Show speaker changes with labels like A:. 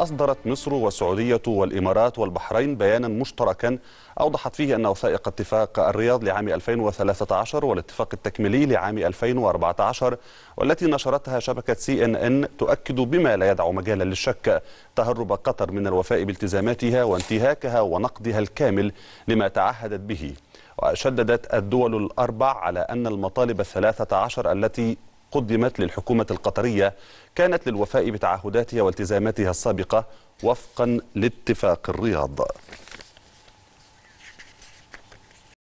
A: أصدرت مصر والسعودية والإمارات والبحرين بيانا مشتركا أوضحت فيه أن وثائق اتفاق الرياض لعام 2013 والاتفاق التكميلي لعام 2014 والتي نشرتها شبكة سي إن إن تؤكد بما لا يدع مجالا للشك تهرب قطر من الوفاء بالتزاماتها وانتهاكها ونقضها الكامل لما تعهدت به وشددت الدول الأربع على أن المطالب الثلاثة عشر التي قدمت للحكومة القطرية كانت للوفاء بتعهداتها والتزاماتها السابقة وفقا لاتفاق الرياض